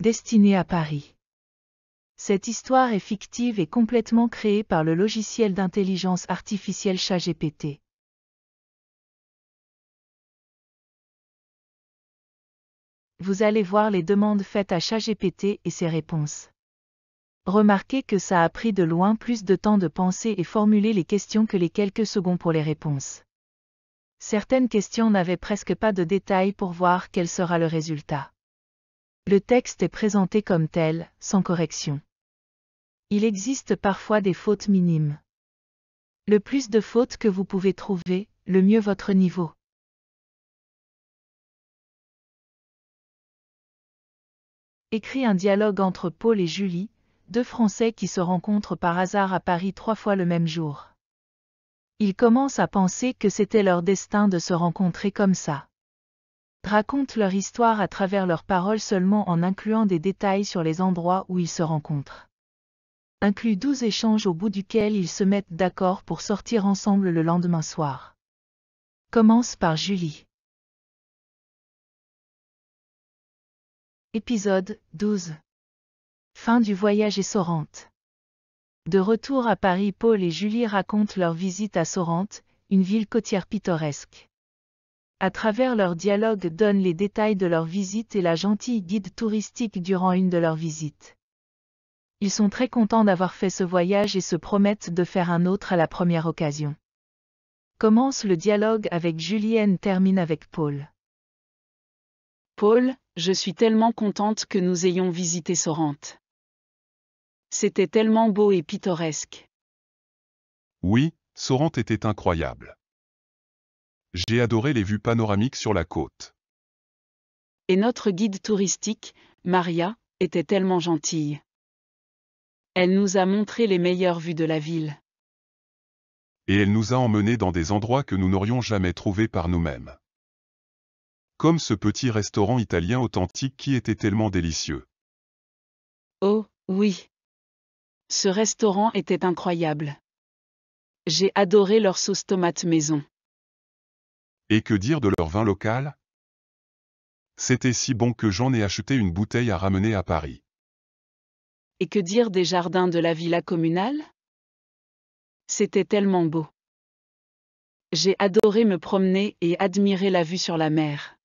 destinée à Paris. Cette histoire est fictive et complètement créée par le logiciel d'intelligence artificielle ChatGPT. Vous allez voir les demandes faites à ChatGPT et ses réponses. Remarquez que ça a pris de loin plus de temps de penser et formuler les questions que les quelques secondes pour les réponses. Certaines questions n'avaient presque pas de détails pour voir quel sera le résultat. Le texte est présenté comme tel, sans correction. Il existe parfois des fautes minimes. Le plus de fautes que vous pouvez trouver, le mieux votre niveau. Écrit un dialogue entre Paul et Julie, deux Français qui se rencontrent par hasard à Paris trois fois le même jour. Ils commencent à penser que c'était leur destin de se rencontrer comme ça racontent leur histoire à travers leurs paroles seulement en incluant des détails sur les endroits où ils se rencontrent. Inclut douze échanges au bout duquel ils se mettent d'accord pour sortir ensemble le lendemain soir. Commence par Julie. Épisode 12. Fin du voyage et Sorrente. De retour à Paris, Paul et Julie racontent leur visite à Sorrente, une ville côtière pittoresque à travers leur dialogue donnent les détails de leur visite et la gentille guide touristique durant une de leurs visites. Ils sont très contents d'avoir fait ce voyage et se promettent de faire un autre à la première occasion. Commence le dialogue avec Julienne termine avec Paul. Paul, je suis tellement contente que nous ayons visité Sorrente. C'était tellement beau et pittoresque. Oui, Sorrente était incroyable. J'ai adoré les vues panoramiques sur la côte. Et notre guide touristique, Maria, était tellement gentille. Elle nous a montré les meilleures vues de la ville. Et elle nous a emmenés dans des endroits que nous n'aurions jamais trouvés par nous-mêmes. Comme ce petit restaurant italien authentique qui était tellement délicieux. Oh, oui. Ce restaurant était incroyable. J'ai adoré leur sauce tomate maison. Et que dire de leur vin local C'était si bon que j'en ai acheté une bouteille à ramener à Paris. Et que dire des jardins de la villa communale C'était tellement beau. J'ai adoré me promener et admirer la vue sur la mer.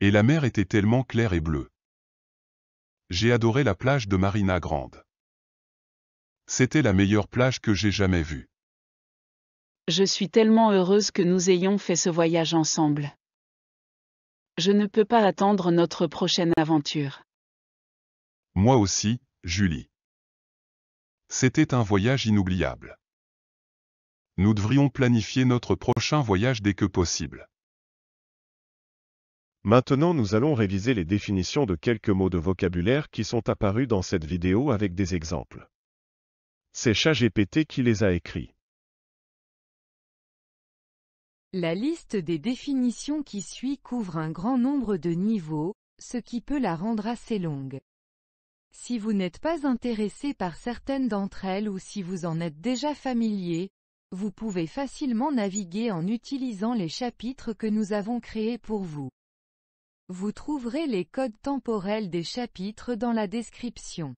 Et la mer était tellement claire et bleue. J'ai adoré la plage de Marina Grande. C'était la meilleure plage que j'ai jamais vue. Je suis tellement heureuse que nous ayons fait ce voyage ensemble. Je ne peux pas attendre notre prochaine aventure. Moi aussi, Julie. C'était un voyage inoubliable. Nous devrions planifier notre prochain voyage dès que possible. Maintenant nous allons réviser les définitions de quelques mots de vocabulaire qui sont apparus dans cette vidéo avec des exemples. C'est ChatGPT qui les a écrits. La liste des définitions qui suit couvre un grand nombre de niveaux, ce qui peut la rendre assez longue. Si vous n'êtes pas intéressé par certaines d'entre elles ou si vous en êtes déjà familier, vous pouvez facilement naviguer en utilisant les chapitres que nous avons créés pour vous. Vous trouverez les codes temporels des chapitres dans la description.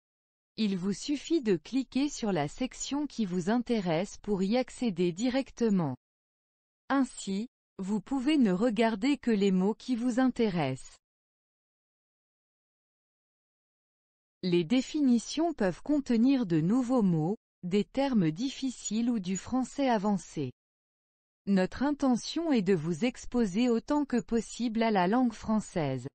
Il vous suffit de cliquer sur la section qui vous intéresse pour y accéder directement. Ainsi, vous pouvez ne regarder que les mots qui vous intéressent. Les définitions peuvent contenir de nouveaux mots, des termes difficiles ou du français avancé. Notre intention est de vous exposer autant que possible à la langue française.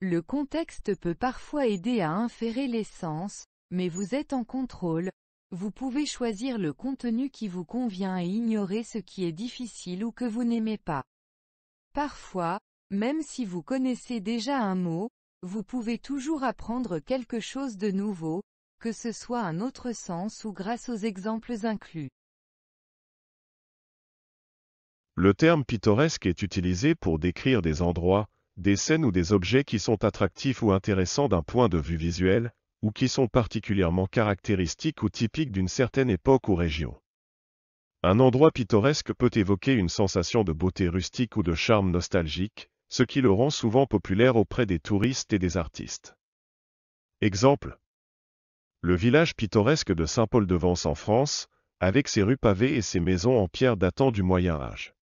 Le contexte peut parfois aider à inférer les sens, mais vous êtes en contrôle, vous pouvez choisir le contenu qui vous convient et ignorer ce qui est difficile ou que vous n'aimez pas. Parfois, même si vous connaissez déjà un mot, vous pouvez toujours apprendre quelque chose de nouveau, que ce soit un autre sens ou grâce aux exemples inclus. Le terme pittoresque est utilisé pour décrire des endroits, des scènes ou des objets qui sont attractifs ou intéressants d'un point de vue visuel, ou qui sont particulièrement caractéristiques ou typiques d'une certaine époque ou région. Un endroit pittoresque peut évoquer une sensation de beauté rustique ou de charme nostalgique, ce qui le rend souvent populaire auprès des touristes et des artistes. Exemple Le village pittoresque de Saint-Paul-de-Vence en France, avec ses rues pavées et ses maisons en pierre datant du Moyen Âge.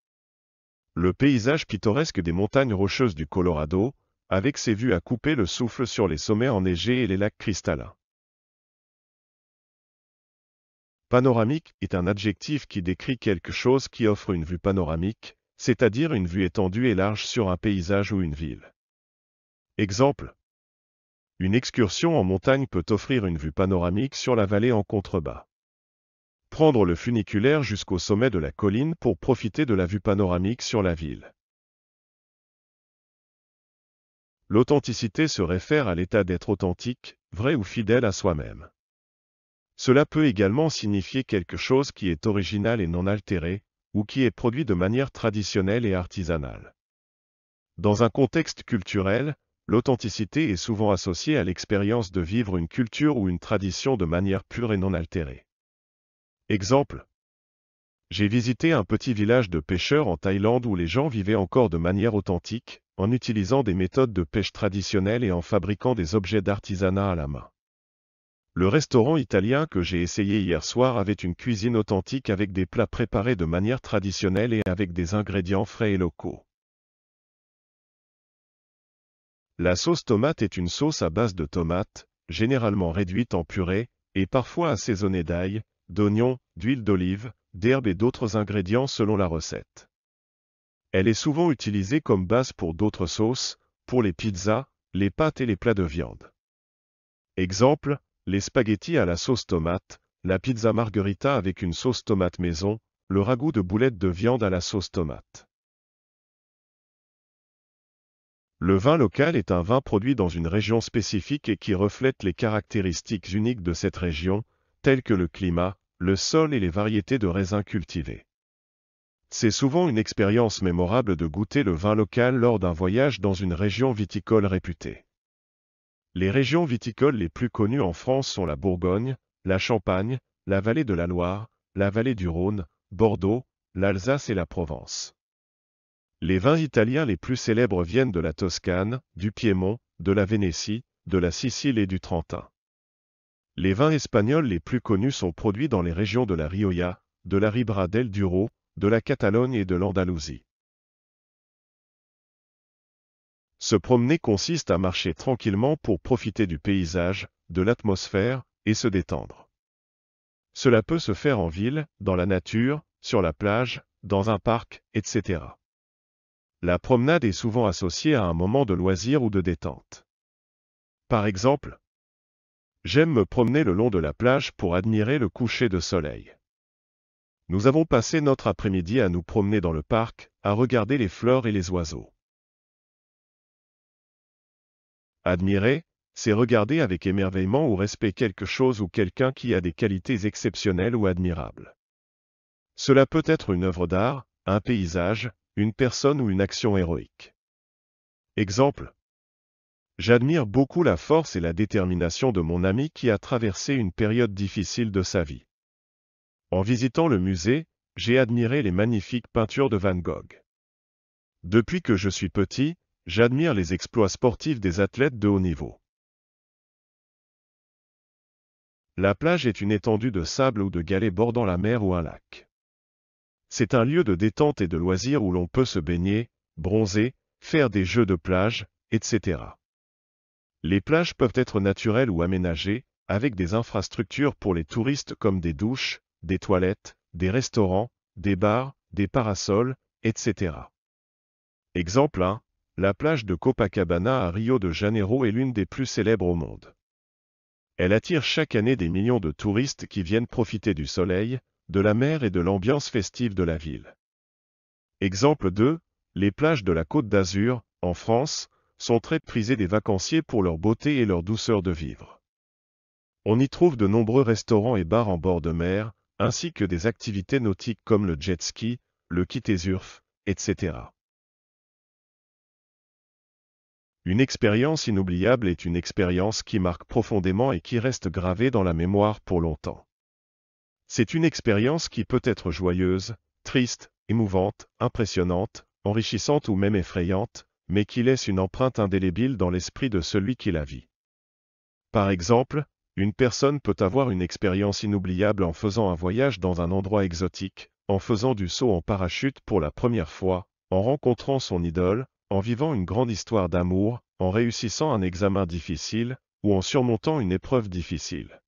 Le paysage pittoresque des montagnes rocheuses du Colorado, avec ses vues à couper le souffle sur les sommets enneigés et les lacs cristallins. Panoramique est un adjectif qui décrit quelque chose qui offre une vue panoramique, c'est-à-dire une vue étendue et large sur un paysage ou une ville. Exemple. Une excursion en montagne peut offrir une vue panoramique sur la vallée en contrebas. Prendre le funiculaire jusqu'au sommet de la colline pour profiter de la vue panoramique sur la ville. L'authenticité se réfère à l'état d'être authentique, vrai ou fidèle à soi-même. Cela peut également signifier quelque chose qui est original et non altéré, ou qui est produit de manière traditionnelle et artisanale. Dans un contexte culturel, l'authenticité est souvent associée à l'expérience de vivre une culture ou une tradition de manière pure et non altérée. Exemple, j'ai visité un petit village de pêcheurs en Thaïlande où les gens vivaient encore de manière authentique, en utilisant des méthodes de pêche traditionnelles et en fabriquant des objets d'artisanat à la main. Le restaurant italien que j'ai essayé hier soir avait une cuisine authentique avec des plats préparés de manière traditionnelle et avec des ingrédients frais et locaux. La sauce tomate est une sauce à base de tomates, généralement réduite en purée, et parfois assaisonnée d'ail, d'oignons, d'huile d'olive, d'herbes et d'autres ingrédients selon la recette. Elle est souvent utilisée comme base pour d'autres sauces, pour les pizzas, les pâtes et les plats de viande. Exemple, les spaghettis à la sauce tomate, la pizza margherita avec une sauce tomate maison, le ragoût de boulettes de viande à la sauce tomate. Le vin local est un vin produit dans une région spécifique et qui reflète les caractéristiques uniques de cette région, telles que le climat, le sol et les variétés de raisins cultivés. C'est souvent une expérience mémorable de goûter le vin local lors d'un voyage dans une région viticole réputée. Les régions viticoles les plus connues en France sont la Bourgogne, la Champagne, la vallée de la Loire, la vallée du Rhône, Bordeaux, l'Alsace et la Provence. Les vins italiens les plus célèbres viennent de la Toscane, du Piémont, de la Vénétie, de la Sicile et du Trentin. Les vins espagnols les plus connus sont produits dans les régions de la Rioja, de la Ribera del Duro, de la Catalogne et de l'Andalousie. Se promener consiste à marcher tranquillement pour profiter du paysage, de l'atmosphère, et se détendre. Cela peut se faire en ville, dans la nature, sur la plage, dans un parc, etc. La promenade est souvent associée à un moment de loisir ou de détente. Par exemple, J'aime me promener le long de la plage pour admirer le coucher de soleil. Nous avons passé notre après-midi à nous promener dans le parc, à regarder les fleurs et les oiseaux. Admirer, c'est regarder avec émerveillement ou respect quelque chose ou quelqu'un qui a des qualités exceptionnelles ou admirables. Cela peut être une œuvre d'art, un paysage, une personne ou une action héroïque. Exemple, J'admire beaucoup la force et la détermination de mon ami qui a traversé une période difficile de sa vie. En visitant le musée, j'ai admiré les magnifiques peintures de Van Gogh. Depuis que je suis petit, j'admire les exploits sportifs des athlètes de haut niveau. La plage est une étendue de sable ou de galets bordant la mer ou un lac. C'est un lieu de détente et de loisirs où l'on peut se baigner, bronzer, faire des jeux de plage, etc. Les plages peuvent être naturelles ou aménagées, avec des infrastructures pour les touristes comme des douches, des toilettes, des restaurants, des bars, des parasols, etc. Exemple 1. La plage de Copacabana à Rio de Janeiro est l'une des plus célèbres au monde. Elle attire chaque année des millions de touristes qui viennent profiter du soleil, de la mer et de l'ambiance festive de la ville. Exemple 2. Les plages de la Côte d'Azur, en France, sont très prisés des vacanciers pour leur beauté et leur douceur de vivre. On y trouve de nombreux restaurants et bars en bord de mer, ainsi que des activités nautiques comme le jet ski, le surf, etc. Une expérience inoubliable est une expérience qui marque profondément et qui reste gravée dans la mémoire pour longtemps. C'est une expérience qui peut être joyeuse, triste, émouvante, impressionnante, enrichissante ou même effrayante, mais qui laisse une empreinte indélébile dans l'esprit de celui qui la vit. Par exemple, une personne peut avoir une expérience inoubliable en faisant un voyage dans un endroit exotique, en faisant du saut en parachute pour la première fois, en rencontrant son idole, en vivant une grande histoire d'amour, en réussissant un examen difficile, ou en surmontant une épreuve difficile.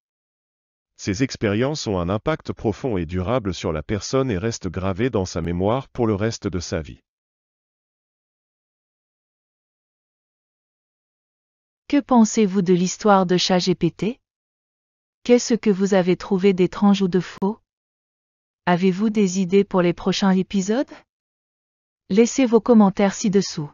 Ces expériences ont un impact profond et durable sur la personne et restent gravées dans sa mémoire pour le reste de sa vie. Que pensez-vous de l'histoire de ChatGPT Qu'est-ce que vous avez trouvé d'étrange ou de faux Avez-vous des idées pour les prochains épisodes Laissez vos commentaires ci-dessous.